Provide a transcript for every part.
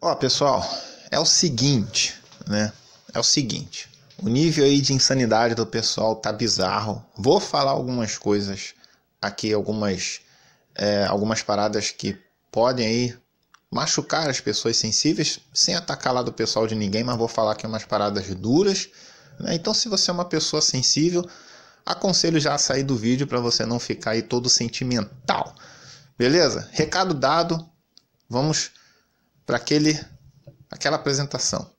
Ó, pessoal, é o seguinte, né? É o seguinte. O nível aí de insanidade do pessoal tá bizarro. Vou falar algumas coisas aqui, algumas é, algumas paradas que podem aí machucar as pessoas sensíveis, sem atacar lá do pessoal de ninguém, mas vou falar aqui umas paradas duras. Né? Então, se você é uma pessoa sensível, aconselho já a sair do vídeo para você não ficar aí todo sentimental. Beleza? Recado dado. Vamos para aquele aquela apresentação.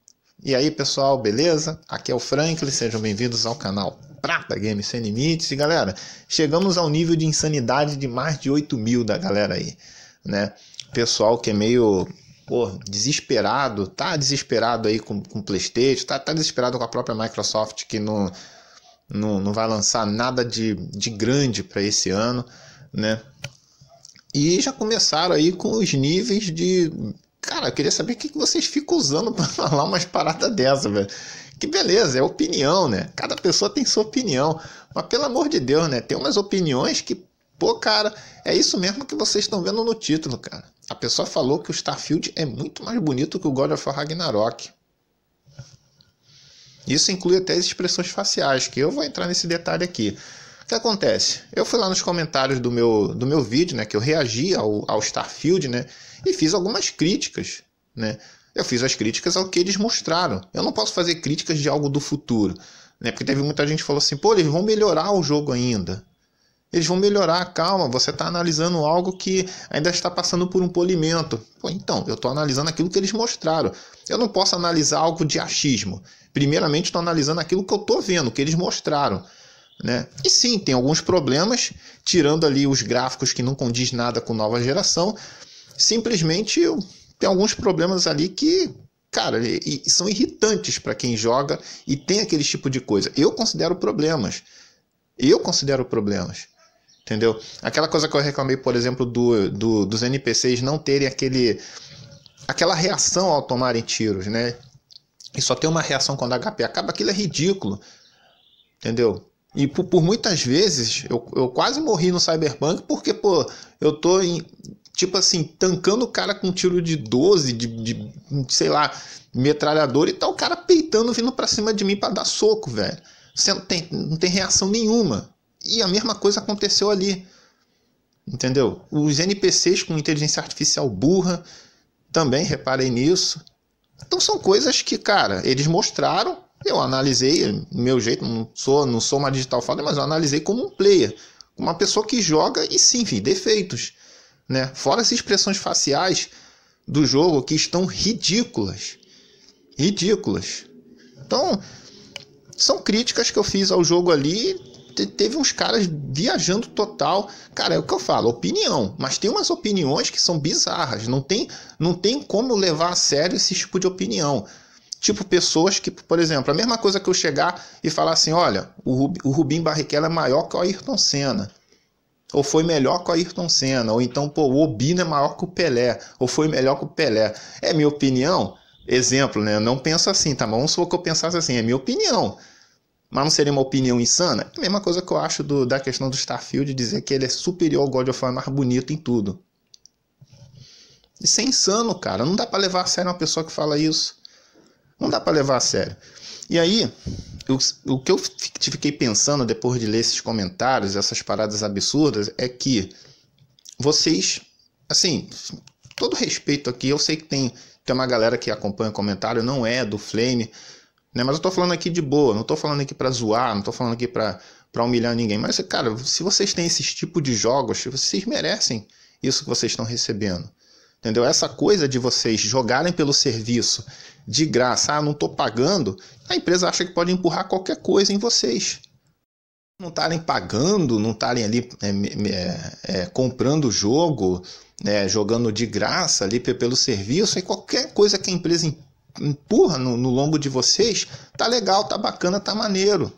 E aí, pessoal, beleza? Aqui é o Franklin, sejam bem-vindos ao canal Prata Games Sem Limites. E galera, chegamos ao nível de insanidade de mais de 8 mil da galera aí, né? Pessoal que é meio pô, desesperado, tá desesperado aí com, com o PlayStation, tá, tá desesperado com a própria Microsoft que não, não, não vai lançar nada de, de grande para esse ano, né? E já começaram aí com os níveis de Cara, eu queria saber o que, vocês ficam usando para falar umas paradas dessa, velho. Que beleza, é opinião, né? Cada pessoa tem sua opinião. Mas pelo amor de Deus, né? Tem umas opiniões que, pô, cara, é isso mesmo que vocês estão vendo no título, cara. A pessoa falou que o Starfield é muito mais bonito que o God of War Ragnarok. Isso inclui até as expressões faciais, que eu vou entrar nesse detalhe aqui que acontece? Eu fui lá nos comentários do meu, do meu vídeo, né, que eu reagi ao, ao Starfield, né, e fiz algumas críticas, né? Eu fiz as críticas ao que eles mostraram. Eu não posso fazer críticas de algo do futuro, né? Porque teve muita gente que falou assim, pô, eles vão melhorar o jogo ainda. Eles vão melhorar, calma, você está analisando algo que ainda está passando por um polimento. Pô, então, eu estou analisando aquilo que eles mostraram. Eu não posso analisar algo de achismo. Primeiramente, estou analisando aquilo que eu estou vendo, que eles mostraram. Né? E sim, tem alguns problemas, tirando ali os gráficos que não condiz nada com nova geração. Simplesmente tem alguns problemas ali que, cara, e, e são irritantes para quem joga e tem aquele tipo de coisa. Eu considero problemas. Eu considero problemas. Entendeu? Aquela coisa que eu reclamei, por exemplo, do, do dos NPCs não terem aquele aquela reação ao tomarem tiros, né? E só ter uma reação quando a HP acaba, aquilo é ridículo. Entendeu? E por, por muitas vezes eu, eu quase morri no Cyberpunk porque, pô, eu tô em, tipo assim, tancando o cara com um tiro de 12, de, de sei lá, metralhador e tá o cara peitando vindo para cima de mim para dar soco, velho. Você não tem, não tem reação nenhuma. E a mesma coisa aconteceu ali. Entendeu? Os NPCs com inteligência artificial burra, também reparei nisso. Então são coisas que, cara, eles mostraram eu analisei, meu jeito, não sou, não sou uma digital foda, mas eu analisei como um player, uma pessoa que joga e sim, enfim, defeitos, né? Fora as expressões faciais do jogo que estão ridículas. Ridículas. Então, são críticas que eu fiz ao jogo ali. Teve uns caras viajando total. Cara, é o que eu falo, opinião. Mas tem umas opiniões que são bizarras. Não tem, não tem como levar a sério esse tipo de opinião tipo pessoas que, por exemplo, a mesma coisa que eu chegar e falar assim, olha, o Rubim Barrichello é maior que o Ayrton Senna. Ou foi melhor que o Ayrton Senna, ou então, pô, o Obino é maior que o Pelé, ou foi melhor que o Pelé. É minha opinião, exemplo, né? Eu não penso assim, tá? Mas se eu pensasse assim, é minha opinião. Mas não seria uma opinião insana? É a mesma coisa que eu acho do, da questão do Starfield dizer que ele é superior ao God of War, é mais bonito em tudo. Isso é insano, cara. Não dá para levar a sério uma pessoa que fala isso. Não dá para levar a sério. E aí, eu, o que eu fiquei pensando depois de ler esses comentários, essas paradas absurdas, é que vocês, assim, todo respeito aqui, eu sei que tem, tem uma galera que acompanha o comentário, não é do Flame, né? Mas eu tô falando aqui de boa, não tô falando aqui para zoar, não tô falando aqui para para humilhar ninguém. Mas, cara, se vocês têm esse tipo de jogos, vocês merecem isso que vocês estão recebendo. Entendeu? Essa coisa de vocês jogarem pelo serviço de graça, ah, não estou pagando, a empresa acha que pode empurrar qualquer coisa em vocês. Não estarem pagando, não estarem ali é, é, é, comprando o jogo, né, jogando de graça ali pelo serviço, e qualquer coisa que a empresa empurra no, no de vocês, tá legal, tá bacana, tá maneiro.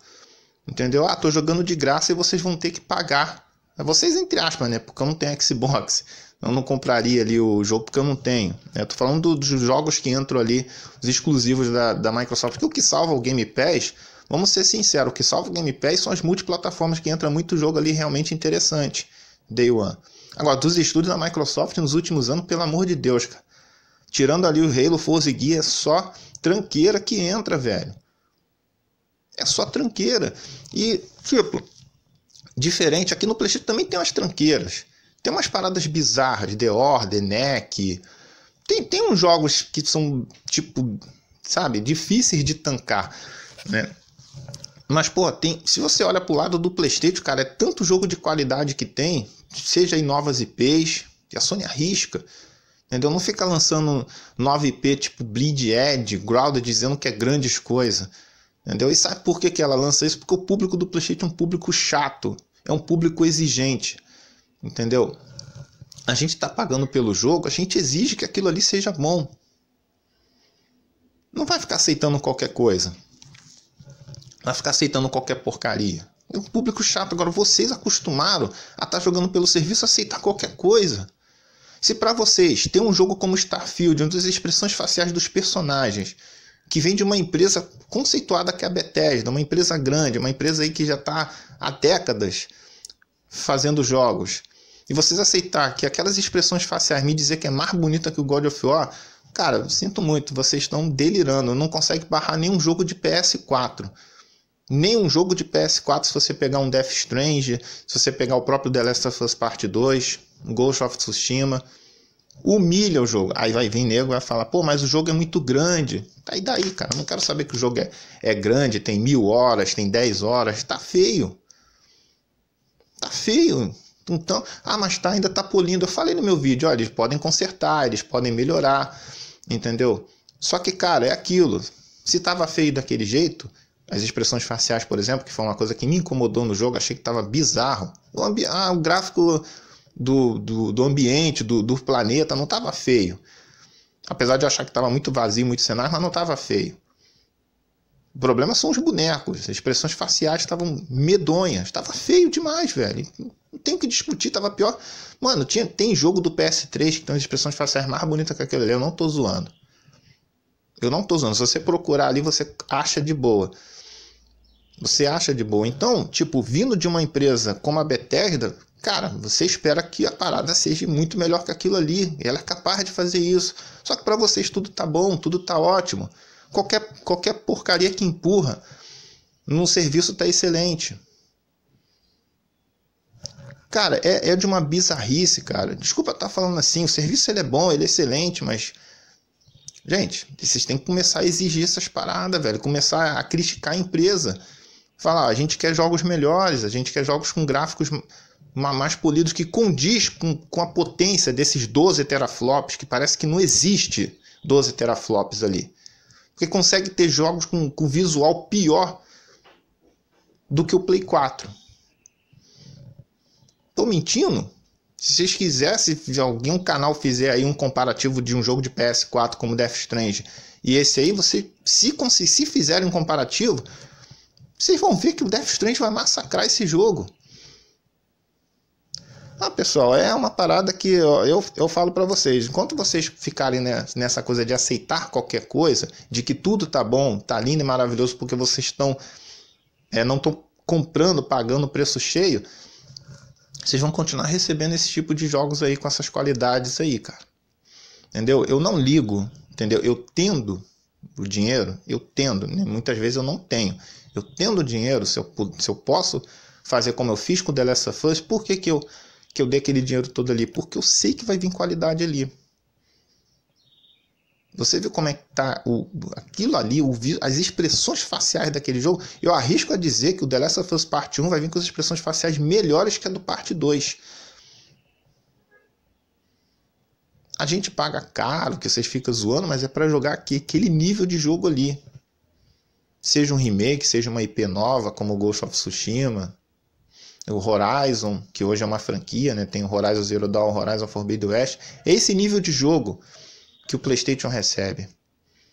Entendeu? Ah, tô jogando de graça e vocês vão ter que pagar. Vocês, entre aspas, né? Porque eu não tenho Xbox eu não compraria ali o jogo porque eu não tenho. estou né? Tô falando do, dos jogos que entram ali, os exclusivos da, da Microsoft. Porque o que salva o Game Pass, vamos ser sinceros, o que salva o Game Pass são as multiplataformas que entra muito jogo ali realmente interessante. Day One. Agora, dos estúdios da Microsoft nos últimos anos, pelo amor de Deus, cara. Tirando ali o Halo, Forza e é só tranqueira que entra, velho. É só tranqueira. E, tipo, diferente, aqui no PlayStation também tem umas tranqueiras. Tem umas paradas bizarras, The Order, Neck. Tem, tem uns jogos que são, tipo, sabe, difíceis de tancar, né? Mas, pô, tem, se você olha pro lado do PlayStation, cara, é tanto jogo de qualidade que tem, seja em novas IPs, que a Sony arrisca, entendeu? Não fica lançando nova IP tipo Bleed Edge, ground dizendo que é grandes coisas, entendeu? E sabe por que, que ela lança isso? Porque o público do PlayStation é um público chato, é um público exigente. Entendeu? A gente está pagando pelo jogo, a gente exige que aquilo ali seja bom. Não vai ficar aceitando qualquer coisa. Vai ficar aceitando qualquer porcaria. É um público chato. Agora vocês acostumaram a estar tá jogando pelo serviço, aceitar qualquer coisa. Se para vocês ter um jogo como Starfield, onde as expressões faciais dos personagens, que vem de uma empresa conceituada que é a Bethesda, uma empresa grande, uma empresa aí que já está há décadas fazendo jogos, e vocês aceitar que aquelas expressões faciais me dizer que é mais bonita que o God of War, cara, sinto muito, vocês estão delirando. Não consegue barrar nenhum jogo de PS4. Nenhum jogo de PS4, se você pegar um Death Strange, se você pegar o próprio The Last of Us Part 2, Ghost of Tsushima, humilha o jogo. Aí vai vir nego e vai falar, pô, mas o jogo é muito grande. Aí tá, daí, cara, não quero saber que o jogo é, é grande, tem mil horas, tem dez horas, tá feio. Tá feio. Então, ah, mas tá, ainda tá polindo. Eu falei no meu vídeo, olha, eles podem consertar, eles podem melhorar, entendeu? Só que, cara, é aquilo. Se tava feio daquele jeito, as expressões faciais, por exemplo, que foi uma coisa que me incomodou no jogo, achei que tava bizarro. O, ambi ah, o gráfico do, do, do ambiente, do, do planeta, não tava feio. Apesar de achar que tava muito vazio, muito cenário, mas não tava feio. O problema são os bonecos. As expressões faciais estavam medonhas. Estava feio demais, velho. Não tem o que discutir, tava pior. Mano, tinha, tem jogo do PS3 que tem as expressões faciais mais bonitas que aquele ali. Eu não tô zoando. Eu não tô zoando. Se você procurar ali, você acha de boa. Você acha de boa. Então, tipo, vindo de uma empresa como a Bethesda, cara, você espera que a parada seja muito melhor que aquilo ali. Ela é capaz de fazer isso. Só que para vocês tudo tá bom, tudo tá ótimo. Qualquer, qualquer porcaria que empurra no serviço está excelente. Cara, é, é de uma bizarrice, cara. Desculpa estar tá falando assim, o serviço ele é bom, ele é excelente, mas. Gente, vocês têm que começar a exigir essas paradas, velho. Começar a criticar a empresa. Falar, a gente quer jogos melhores, a gente quer jogos com gráficos mais polidos que condiz com, com a potência desses 12 teraflops, que parece que não existe 12 teraflops ali que consegue ter jogos com, com visual pior do que o Play 4. Tô mentindo? Se vocês quisessem, se alguém um canal fizer aí um comparativo de um jogo de PS4 como Death Strange e esse aí, você se, se fizerem um comparativo, vocês vão ver que o Death Strange vai massacrar esse jogo. Ah, pessoal, é uma parada que eu, eu, eu falo para vocês. Enquanto vocês ficarem nessa coisa de aceitar qualquer coisa, de que tudo tá bom, tá lindo e maravilhoso, porque vocês estão é, não estão comprando, pagando preço cheio, vocês vão continuar recebendo esse tipo de jogos aí com essas qualidades aí, cara. Entendeu? Eu não ligo, entendeu? Eu tendo o dinheiro, eu tendo, né? muitas vezes eu não tenho. Eu tendo o dinheiro, se eu, se eu posso fazer como eu fiz com o The Last of Us, por que, que eu que eu dei aquele dinheiro todo ali? Porque eu sei que vai vir qualidade ali. Você viu como é que tá o, aquilo ali, o, as expressões faciais daquele jogo? Eu arrisco a dizer que o The Last of Us Part 1 vai vir com as expressões faciais melhores que a do Parte 2. A gente paga caro, que vocês ficam zoando, mas é para jogar aqui, aquele nível de jogo ali. Seja um remake, seja uma IP nova, como Ghost of Tsushima o Horizon, que hoje é uma franquia, né? tem o Horizon Zero Dawn, Horizon Forbidden West, é esse nível de jogo que o PlayStation recebe.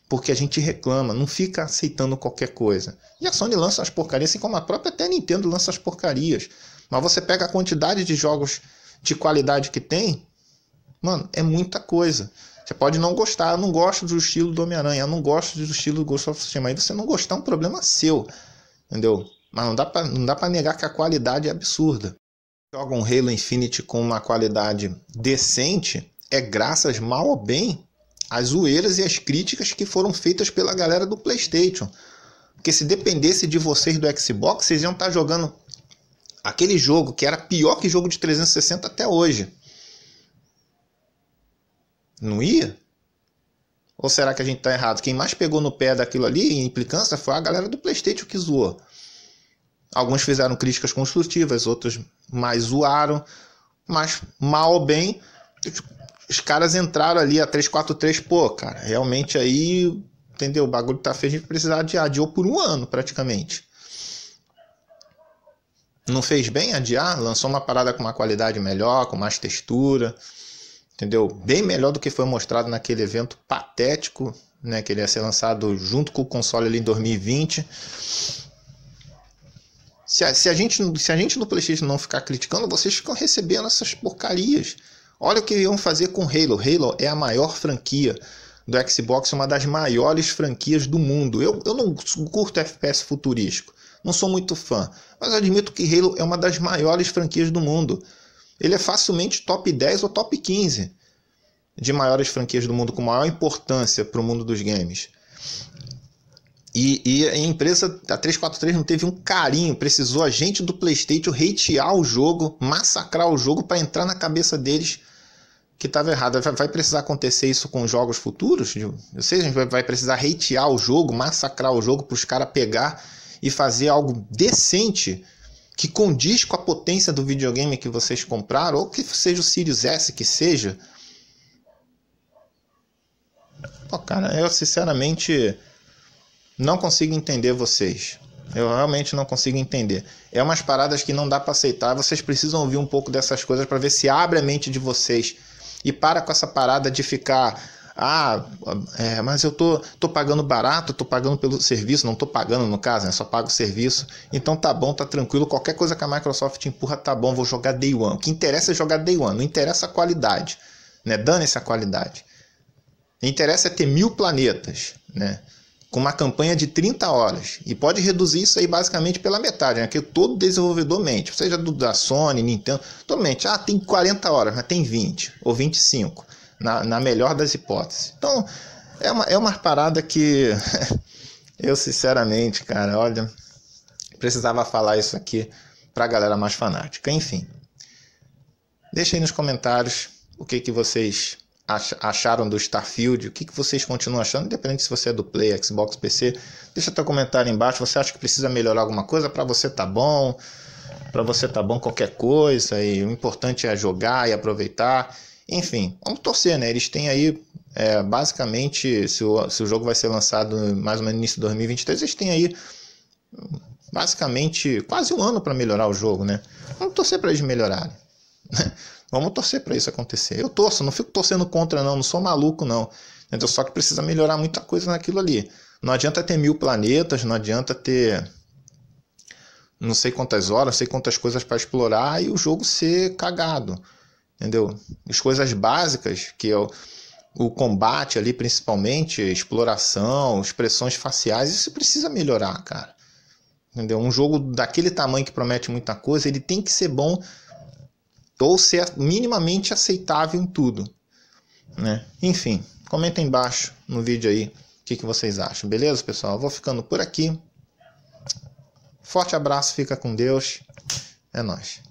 Porque a gente reclama, não fica aceitando qualquer coisa. E a Sony lança as porcarias, assim como a própria até a Nintendo lança as porcarias. Mas você pega a quantidade de jogos de qualidade que tem, mano, é muita coisa. Você pode não gostar, eu não gosto do estilo do Homem-Aranha, eu não gosto do estilo do Ghost of Tsushima. Aí você não gostar é um problema seu, entendeu? Mas não dá para negar que a qualidade é absurda. Joga um Halo Infinite com uma qualidade decente é graças, mal ou bem, às zoeiras e às críticas que foram feitas pela galera do PlayStation. Porque se dependesse de vocês do Xbox, vocês iam estar tá jogando aquele jogo que era pior que jogo de 360 até hoje. Não ia? Ou será que a gente está errado? Quem mais pegou no pé daquilo ali, em implicância, foi a galera do PlayStation que zoou. Alguns fizeram críticas construtivas, outros mais zoaram, mas mal ou bem, os caras entraram ali a 343, pô, cara, realmente aí, entendeu? O bagulho tá feio, a gente precisar adiar, adiou por um ano praticamente. Não fez bem adiar, lançou uma parada com uma qualidade melhor, com mais textura, entendeu? Bem melhor do que foi mostrado naquele evento patético, né, que ele ia ser lançado junto com o console ali em 2020. Se a, se a, gente, se a gente no PlayStation não ficar criticando, vocês ficam recebendo essas porcarias. Olha o que iam fazer com Halo. Halo é a maior franquia do Xbox, uma das maiores franquias do mundo. Eu, eu não curto FPS futurístico, não sou muito fã, mas admito que Halo é uma das maiores franquias do mundo. Ele é facilmente top 10 ou top 15 de maiores franquias do mundo, com maior importância para o mundo dos games. E, e, a empresa, da 343, não teve um carinho, precisou a gente do PlayStation hatear o jogo, massacrar o jogo para entrar na cabeça deles que estava errado. Vai precisar acontecer isso com jogos futuros? Ou seja, a gente vai precisar hatear o jogo, massacrar o jogo para os caras pegar e fazer algo decente que condiz com a potência do videogame que vocês compraram, ou que seja o Sirius S, que seja. Pô, cara, eu sinceramente não consigo entender vocês. Eu realmente não consigo entender. É umas paradas que não dá para aceitar. Vocês precisam ouvir um pouco dessas coisas para ver se abre a mente de vocês. E para com essa parada de ficar. Ah, é, mas eu tô, tô pagando barato, tô pagando pelo serviço, não tô pagando no caso, né? Só pago o serviço. Então tá bom, tá tranquilo. Qualquer coisa que a Microsoft empurra, tá bom, vou jogar Day One. O que interessa é jogar Day One, não interessa a qualidade. Né? Dane-se a qualidade. O que interessa é ter mil planetas, né? com uma campanha de 30 horas e pode reduzir isso aí basicamente pela metade, né? que todo desenvolvedor mente, seja do, da Sony, Nintendo, todo mente, ah, tem 40 horas, mas tem 20 ou 25, na, na melhor das hipóteses. Então, é uma, é uma parada que eu sinceramente, cara, olha, precisava falar isso aqui pra galera mais fanática, enfim. Deixa aí nos comentários o que, que vocês acharam do Starfield, o que, vocês continuam achando, independente se você é do Play, Xbox, PC. Deixa teu comentário embaixo, você acha que precisa melhorar alguma coisa, para você tá bom, para você tá bom qualquer coisa, e o importante é jogar e aproveitar. Enfim, vamos torcer, né? Eles têm aí, é, basicamente, se o, se o jogo vai ser lançado mais ou menos no início de 2023, eles têm aí basicamente quase um ano para melhorar o jogo, né? Vamos torcer para eles melhorarem. Vamos torcer para isso acontecer. Eu torço, não fico torcendo contra, não, não sou maluco, não. Entendeu? Só que precisa melhorar muita coisa naquilo ali. Não adianta ter mil planetas, não adianta ter não sei quantas horas, não sei quantas coisas para explorar e o jogo ser cagado. Entendeu? As coisas básicas, que é o, o combate ali principalmente, exploração, expressões faciais, isso precisa melhorar, cara. Entendeu? Um jogo daquele tamanho que promete muita coisa, ele tem que ser bom ou ser minimamente aceitável em tudo, né? Enfim, comenta embaixo no vídeo aí o que, que vocês acham, beleza, pessoal? Eu vou ficando por aqui. Forte abraço, fica com Deus. É nóis.